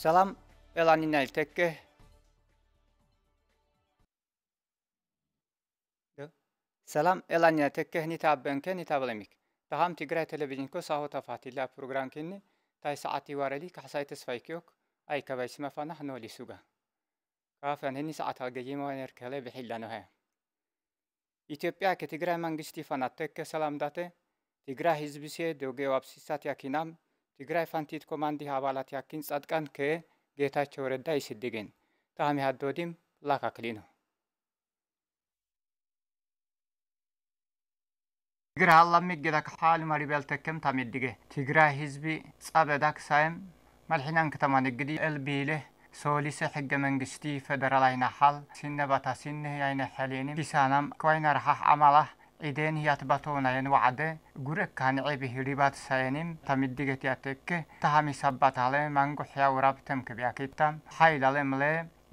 سلام إلى أن نلتقي سلام إلى أن نلتقي نتاب بنك نتاب لميك تهم تقرأ تلفزيونكو ساهو تفاتي لا بروغرام كني تاي ساعتي وارلي كحساي تسفايكيوك أي كبايس ما فنحن ولي سوغا كافن هني ساعتها قيمة ونركلي بحلانوها ኢትዮጵያ ከትግራይ መንግስት ይፈናተከ ሰላምዳተ ትግራይ ህዝብ ሴ ዶጌ ዋብሲሳት ያኪናም ትግራይ ፋንቲት ኮማንዲ አባላት ያኪን ጻድቃን ከ ጌታቸው ረዳ ይስድግን ታሚ ላካ ክሊኖ ትግራይ ትግራ አላሚገዳክ ሓል ማሪቤል ተከም ታሜድገ ትግራይ ህዝቢ ጻበዳ ሳይም መልሒናን ከተማ ንግዲ ኤልቢለ ሶሊሰ ሕገ መንግስቲ ፌደራል ዓይና ሓል ሲነ ባታ ሲንህ ዓይነ ሕሌንም ኪሳናም ኮይነ ረሓሕ ዓማላህ ኢዴን ያትባቶውናየን ዋዓደ ጉረ ካንዕብ ሂሪባት ሳየኒም ታሚድገት ያቴክ ታሃሚ ሳባታለ ማንጎ ሕያ ወራብተም ክብያኬታ ሓይላለምለ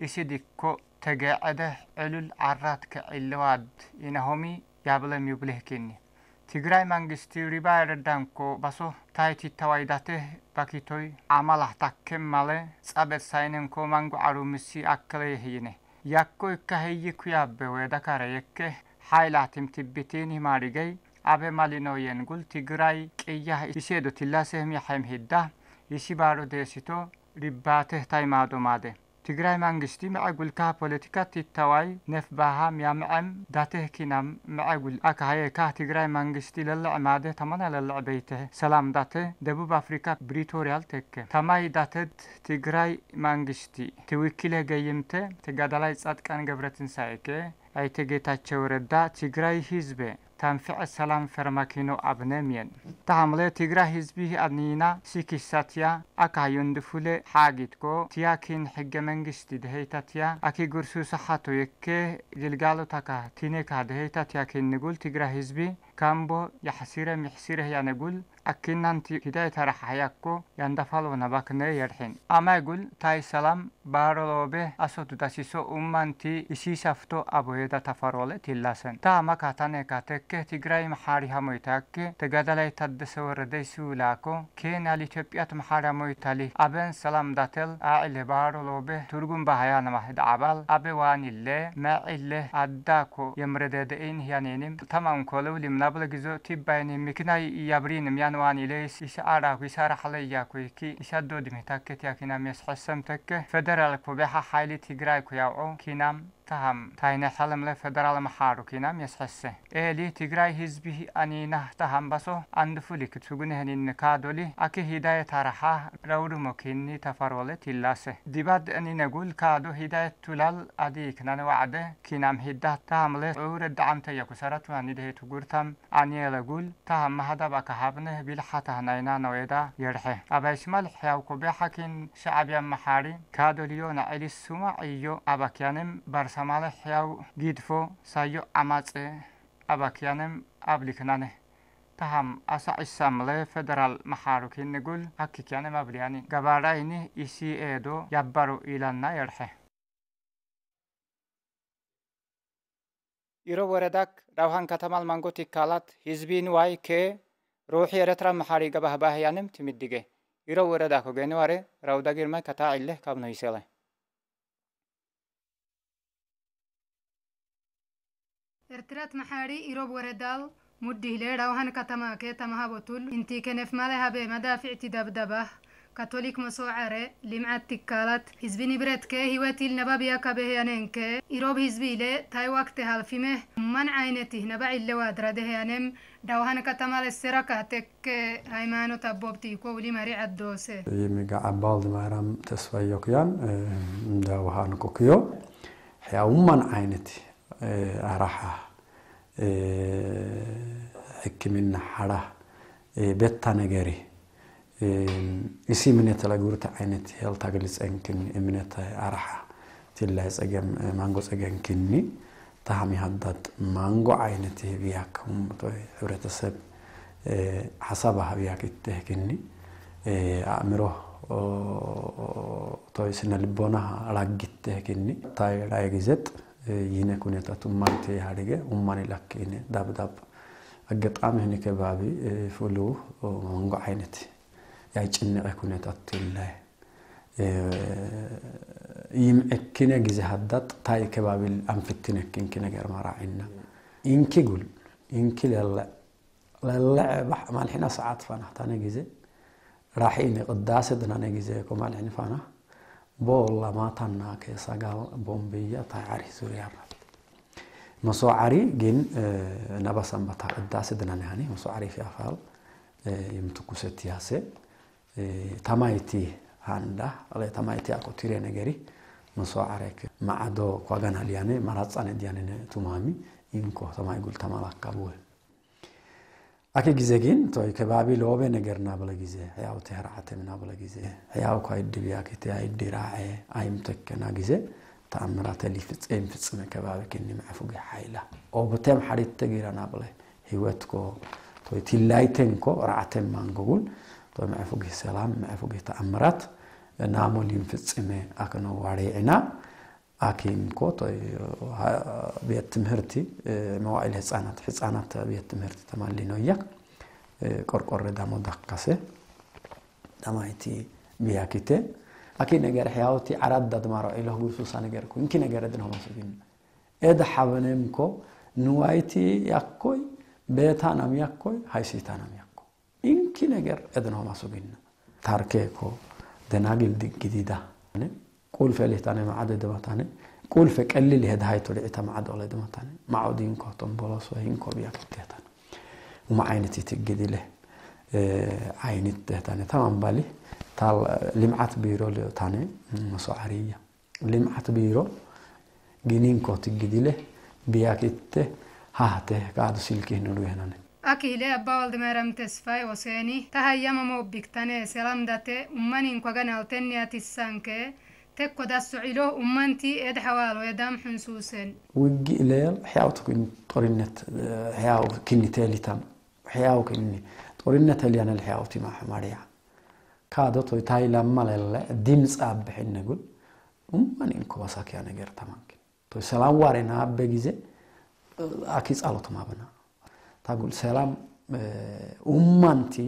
ኢሲዲኮ ተገዕደ ዕሉል ዓራት ከዕልዋድ ኢነሆሚ ያብለም ይብልህኪኒ ትግራይ መንግስቲ ሪባ ረዳንኮ ባሶ ታይቲ ተዋይዳትህ ባኪቶይ አማላህታክም ማለ ጸበት ሳይነንኮ ማንጎ ዓሩ ምሲ አክለ ይህይነ ያኮ ይካህይ ኩያበ ወዳካረ የከህ ሓይላት እምትብቴን ማሪገይ አበ ማሊኖየንጉል ትግራይ ቅያህ ይሴዶ ትላሴህም ያሐም ሄዳ ይሲባሮ ደሲቶ ሪባቴህ ታይማዶ ማደ ትግራይ መንግስቲ ምዕጉልካ ፖለቲካ ትተዋይ ነፍባሃም ያምዐም ዳትህኪና ምዕጉል አካሃየካ ትግራይ መንግስቲ ለልዕ ማደ ተመና ለልዕ በይተ ሰላም ዳተ ደቡብ አፍሪካ ብሪቶሪያል ተከ ተማይ ዳተት ትግራይ መንግስቲ ትውኪለ ገይምተ ተጋዳላይ ጻድቃን ገብረትንሳኤ ኣይተ ጌታቸው ረዳ ትግራይ ህዝበ ታንፍዕ ሰላም ፈርማኪኖ ኣብነም እየን ተሃምለ ትግራይ ህዝቢ ኣድኒና ሲኪሳትያ ኣካዮንድፉለ ሓጊትኮ ትያኪን ሕገ መንግስቲ ድሄይታትያ ኣኪጉርሱ ሰሓቶ የኬ ግልጋሎታካ ቲኔካ ድሄይታትያ ኬንጉል ትግራይ ህዝቢ ካምቦ ያሕሲረ ምሕሲረህ ያነጉል أكننتي كده ترح حياكو يندفلو نباكنر يرحين أما يقول تاي سلام بارولو به أسود داسيسو أمانتي إسي سفتو أبويدا تفرول تلاسن تا ما كاتاني كاتك تقرأي محاري همويتاك تقدلي تدسور ديسو لاكو كين علي تبيات محاري همويتالي أبن سلام داتل أعلي بارولو به ترغم بحيانا مهد عبال أبي واني اللي ما اللي أداكو يمردد إن هيانينم تمام كولو لمنابل جزو تبيني مكناي يابرينم يعني وان إليه إيش أراك إيش أرح لياك ويكي إيش أدودمي تاكتيا كينام يسحسم تك فدرالك وبيحا حالي تيغراي كياوعو كينام تهم تاين سالم لفدرال محاروكينا يسحسه إلي تجراي حزبه أني نه تهم بسو عند فلك تسجنه نكادولي أكي هداية ترحا رور مكيني تفرول تلاسه دباد أني نقول كادو هداية تلال أديك نوعده كينام هدا تهم لور الدعم تيكو سرت واني ده تقولتم أني لقول تهم هذا بكهابنه بالحته نينا نويدا يرحه أبشمل حيوكو بحكين شعبيا محاري كادوليونا إلي السمع إيو أبكيانم برس ኣሳማለ ሕያው ጊድፎ ሳዮ ኣማፀ ኣባክያንም ኣብ ልክናነ ታሃም አሳዒሳምለ ፌደራል መሓሩኪ ንጉል ሀኪኪያነ መብልያኒ ገባራይኒ ኢሲኤዶ ያባሩ ኢላና የርሐ ኢሮ ወረዳክ ራውሃን ከተማል ማንጎ ቲካላት ህዝቢን ዋይ ከ ሮሒ ኤረትራ መሓሪ ገባህባህያንም ትምድገ ኢሮ ወረዳ ኮገኒ ዋሬ ራውዳጊርማ ከታ ዕለህ ካብ ነው ይሰለ ارترات محاري إيروب وردال مدي ليرا وهن كتماكي تمها بطول انتي كنف مالها بمدافع تدبدبه كاتوليك مسوعرة لمعة تكالات هزبيني برتكي هواتي النبابيا كبه يننك إيروب هزبيلة تاي وقت هالفيمه من عينته نبع اللواد رده ينم دوهن كتمال السركاتك هايمانو تبوبتي كولي مريع الدوسة يميقا عبال دمارم تسوي يقيان اه، دوهن كوكيو حيا ومن عينتي አራሓ ሕክምና ሓራ ቤታ ነገሪ እሲ እምነት ለጉርተ ዓይነት ያልታ ግልፀንክኒ እምነት ኣራሓ ትላይ ፀገም ማንጎ ፀገምክኒ ታሃሚ ሃዳት ማንጎ ዓይነት ህብያ ከም ሕብረተሰብ ሓሳብ ሃብያ ክትህክኒ ኣእምሮ ስነ ልቦና ራጊት ትህክኒ እንታይ ራይ ግዘጥ ይህነ ኩኔታት ኡማን ቴ ሀደገ ኡማን ላኬነ ዳብዳብ አገጣሚ ሆነ ከባቢ ፍሉ መንጎ ዓይነት ያጭንቀ ኩነታት ላይ ይምዕክነ ጊዜ ሃዳጥ ታይ ከባቢ አንፍትነክንኪ ነገር መራዒና ኢንኪ ጉል ኢንኪ ለለዕ ለለዕ ማልሒና ሰዓት ፋና ታነ ጊዜ ራሒ ቅዳሴ ድናነ ጊዜ ኮ ማልሒኒ ፋና boqollama tannaa keessaa bombiyya taacari suuriyaarra. መሶዓሪ ግን ነበሰንበታ ቅዳሴ ድናንያኒ መሶዓሪ ፊያፋል የምትኩሰት ያሴ ተማይቲ ሃንዳ ተማይቲ አቆቲሬ ነገሪ መሶዓሪ ማዓዶ ኳገናልያኔ ማራፃነ ዲያኔ ቱማሚ ኢንኮ ተማይ ጉል ተማላካቡወ Akka gizegin toy kebaabii loobe negerna bala gize ayaw teheraatena bala gize ayaw kwa idib yakite aydiraae ayimtekena gize ተአምራተ ሊፍጽም ፍጽመ ከባቢ ክኒ መዕፉግ ሓይላ ኦብተም ሓሪተ ጌራና ብለ ህይወትኮ ቶይ ትላይተንኮ ረዓተን ማንጎጉን ቶይ መዕፉግ ሰላም መዕፉግ ተአምራት ናሞ ሊንፍጽመ አክነዋሬዕና አኪምኮ ቤት ትምህርቲ መዋዕል ህፃናት ህፃናት ቤት ትምህርቲ ተማሊኖ እያ ቆርቆረ ዳሞ ዳካሴ ዳማይቲ ቢያኪቴ ኣኪ ነገር ሕያውቲ ዓራዳ ድማሮ ኢለሁ ጉሱሳ ነገር እኮ እንኪ ነገር ድን ሆማስብኝ ሓበነም ኮ ንዋይቲ ያኮይ ቤታ ናም ያኮይ ሃይሲታ ናም ያኮ እንኪ ነገር ኤድን ታርኬ ኮ ደናግል ግዲዳ قول فعله تاني ما عاد دوا تاني قول فقلل هد هاي تري إتا ما ولا دوا تاني ما عاد ينكو تنبلاس وينكو بيا كتير وما عينتي تجدي له آه، عينت تاني تمام بالي تال لمعت بيرو له تاني مصعرية لمعت بيرو جنين جنينكو تجدي له بيا كتير هاته قاعد سلكه نروي هنا akile مو tesfay سلام داتي bigtane selamdate ummanin kwaganauteniatisanke تكودا سعيله أمانتي إد حوالو يدام حنسوسن وجي ليل حياوتك إن طرينت آه، حياو كني تالي تام حياو كني طرينت اللي أنا الحياوتي مع حماريا كادو توي تاي لما للا ديمس أب حين نقول أمان إنكو بساك يعني غير تمامك توي سلام وارنا أب آه، أكيس ألو تمامنا تقول سلام آه، أمانتي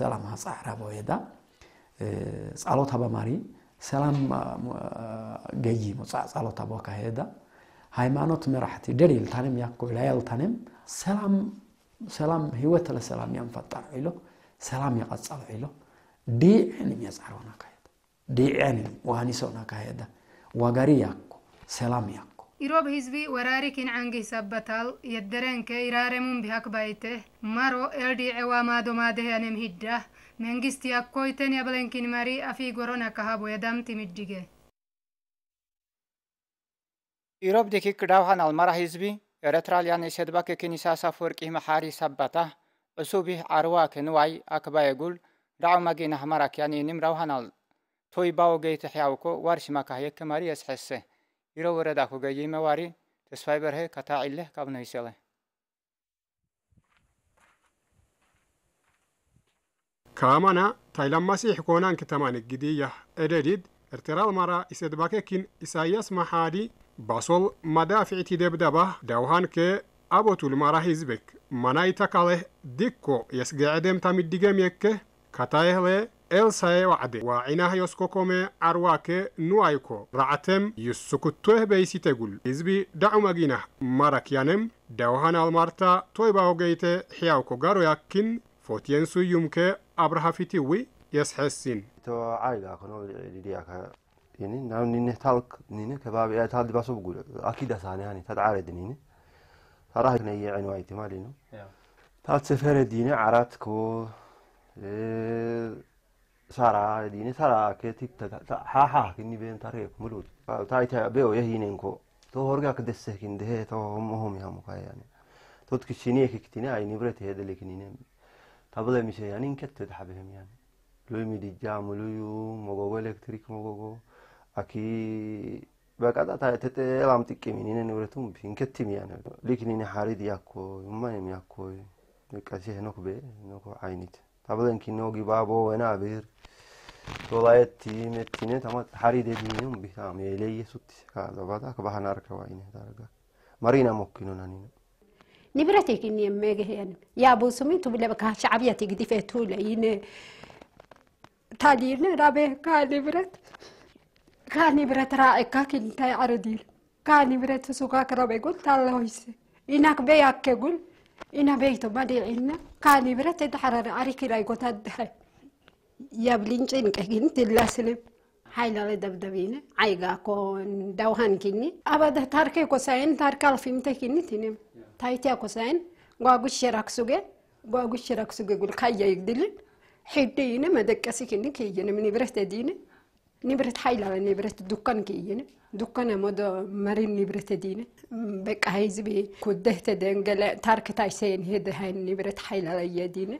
سلام هصحرا بويدا ጸሎታ በማሪ ሰላም ገይ ሙፃእ ፃሎት ኣብ ካሄዳ ሃይማኖት መራሕቲ ደሊልታንም ያኮ ላያልታንም ሰላም ሂወት ለሰላም እዮም ፈጣር ሰላም የቐፀል ዒሎ ዲዕን እዮም የፃርቦና ዲዕን ዋኒሶና ካሄዳ ዋጋሪ ያኮ ሰላም ያኮ ኢሮብ ህዝቢ ወራሪ ኪንዓንጊ ሰበታል የደረንከ ኢራረሙን ቢሃክባይቴ ማሮ ኤልዲዕ ዋማዶማደህያንም ሂዳህ መንግስቲ አኮይተን የበለንኪን መሪ አፊ ጎሮን አካሃቡ የዳምት ምድጌ ኢሮብ ዲኪክ ዳውሃን አልመራ ህዝቢ ኤረትራልያን የሰድባክ የኪኒሳሳ ፈወርቂ መሓሪ ሰባታ እሱ ቢህ አርዋ ክንዋይ አክባ የጉል ዳዑ መጌና ህመራክ ያኒ ንምራውሃናል ቶይ ባው ገይት ሕያውኮ ዋርሽ ማካህ የክመሪ የስሐሰ ኢሮብ ወረዳኩ ገይ መዋሪ ተስፋይ በርሄ ከታዒልህ ካብ ነው ይሰለ kaamana taylammasi xikoonaan kitamaan gidiyah ededid ertiral mara isedbakekin isaayas maxaadi basol madaaficiti debdabah dawhankee abotul mara hizbek manayta kaleh dikko yasgeecedemta middigemyekke katayehle elsaye wacde waa cinah yoskokome carwaake nuwayko ractem yussukutoeh beysitegul hizbi dacumaginah marakyanem dawhan almarta toybaogeyte xiyawko garoyakkin fotiyensuyyumke أبرها في توي يسحسين تو عايقة كنوا ليديا كا يعني نعم نيني تالك نيني كباب يا تال دي بسوب قول أكيد أسان يعني تاد عارد نيني فراح نيجي عن وايد ما لينو تال سفر ديني عرات كو سارة ديني سارة كتيب تا تا ها ها كني بين تاريخ ملود تاي تا بيو يهينين كو تو هرجع كدسه كنده تو هم هم يا مكاي يعني تو تكشيني كتيني عيني برتي هذا لكنيني তাবলে মিশে yani inkatted xabihim loimidi jamuluyu mogogo electric mogogo aki bakadata tete elam tiqimininen uretum inkatim yani liknini harid yakoy umanim yakoy qashe nokbe noko aynit tabalenki nogi babo wena bir tolayetti bitam e um, eleye sutti ka marina mokkinonanina ንብረቴ ክን የመግሄን ያቡ ስሚቱ ብለበካ ሻዕብየት ግዲፌቱ ለይነ ታሊነ ራቤ ካ ንብረት ካ ንብረት ራእካ ክንታይ ዓረዲል ካ ንብረት ሱካ ክረበ ጉል ታለሆይስ ኢናክ በያከ ጉል ኢና በይቶ ባዴዒና ካ ንብረት ተሐረረ አሪኪራይ ጎታ ድሃይ ያብሊን ጭንቀ ግን ትላስልም haylale dabdabiine caygaa koon dawhan kinni abada tarkay kosayen tarkal fimte kinni tinim تايتيا كوسين غاغوش شراكسوغي غاغوش شراكسوغي قول كايا يقدلن حيدينا ما دكاسي كني كيجينا من برهت دينا نبرت حيلا نبرت دكان كيجينا دكان مدى مرين نبرت دينا بك هايزبي كده تدين قال تارك تايسين هيد هاي نبرت حيلا يا دينا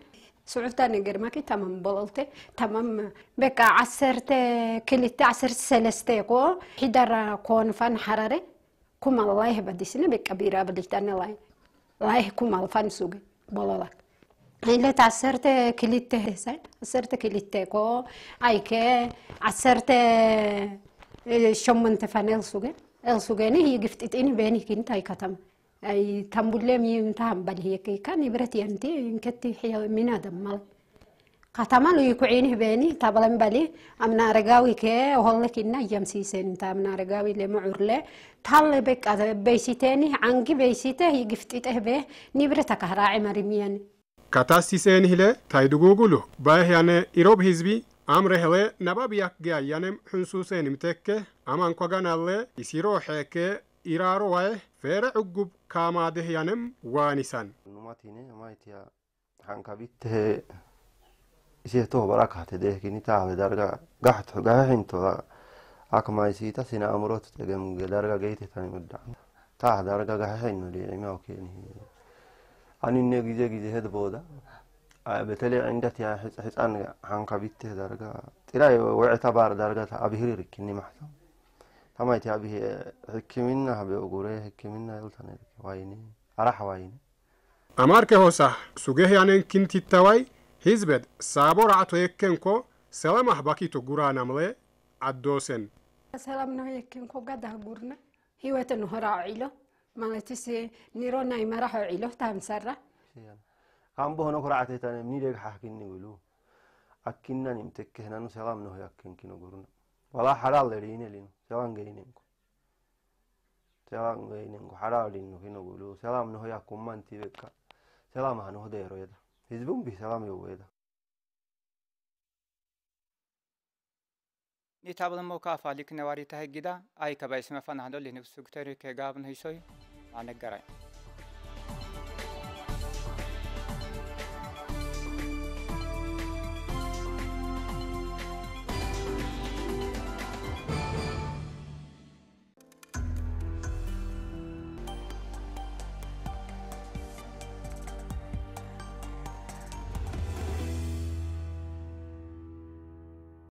سعودة نجر ما كي تمام بلالتي تمام بك عسرت كلتا عسرت سلستيقو حدر كون فان حراري كم الله بديسنا بك بيرا بدلتان الله رايح كوم على آه، فان سوق بلالك اللي تعسرت كليت هسان عسرت كليت كو عيكة عسرت شمن تفانيل سوق السوقين هي قفت اتين بيني كنت هاي كتم أي تمبلم يمتهم بل هي كان يبرت يمتي يمكتي حيا من آدم مالك ከተማ ኑይ ኩዒን ህቤኒ ተብለን በሊ አምና አረጋዊ ከ ሆለኪና እየምሲሴን እንታ አምና አረጋዊ ለምዑርለ ታል በቃ በይሲቴኒ አንጊ በይሲቴ ይግፍጢጠ ህቤ ኒብረተ ካህራዒ መሪሚየን ከታሲሴን ሂለ ታይድጉጉሉ ባህ ያነ ኢሮብ ህዝቢ አምረ ህለ ነባብ ያክገ ያነም ሕንሱሴን ምተከ አማን ኮጋናለ ይሲሮ ሐከ ኢራሮ ዋይህ ፌረ ዕጉብ ካማድህ ያነም ዋኒሳን ኑማቲኔ ማይትያ ሓንካቢት سيه تو براك حتى ده كني تعب درجة قحط قاعد انت عك ما يصير تسينا أمره تتجمع درجة جيت تاني مدة تعب درجة قاعد انت ولي ما أوكي يعني أنا إني جيزة جيزة هاد بودا بتلي عندك يا حس حس أنا عنك بيت درجة ترى واعتبار درجة أبهري ركني كني محتم تما يتي أبي هكمنا هبي أقوله هكمنا قلت أنا ويني أروح ويني أمارك هو صح سجيه يعني كنتي التواي هزبد سابور عطو يكينكو سلام احباكي تو قران عملي عدوسن سلام نو يكينكو قده قرن هيوات نهرا عيلو مالتي سي نيرونا يمرح عيلو تهم سرة هم بوهنو قرعتي تاني مني ديك حاكين نقولو أكينا نمتكهنا نو سلام نو يكينكو قرن ولا حلال لرين لينو سلام غينينكو سلام غينينكو حلال لينو كينو قولو سلام نو يكومان تيبكا سلام هنو ديرو يدا ህዝቡም በሰላም ይወያል። ኒታብለሞ ካፋሊክ ነዋሪ ተህጊዳ አይ ከባይ ስመፈናህሎ ሊንብሱ ግተሪ ከጋብን ሂሶይ አነገራኝ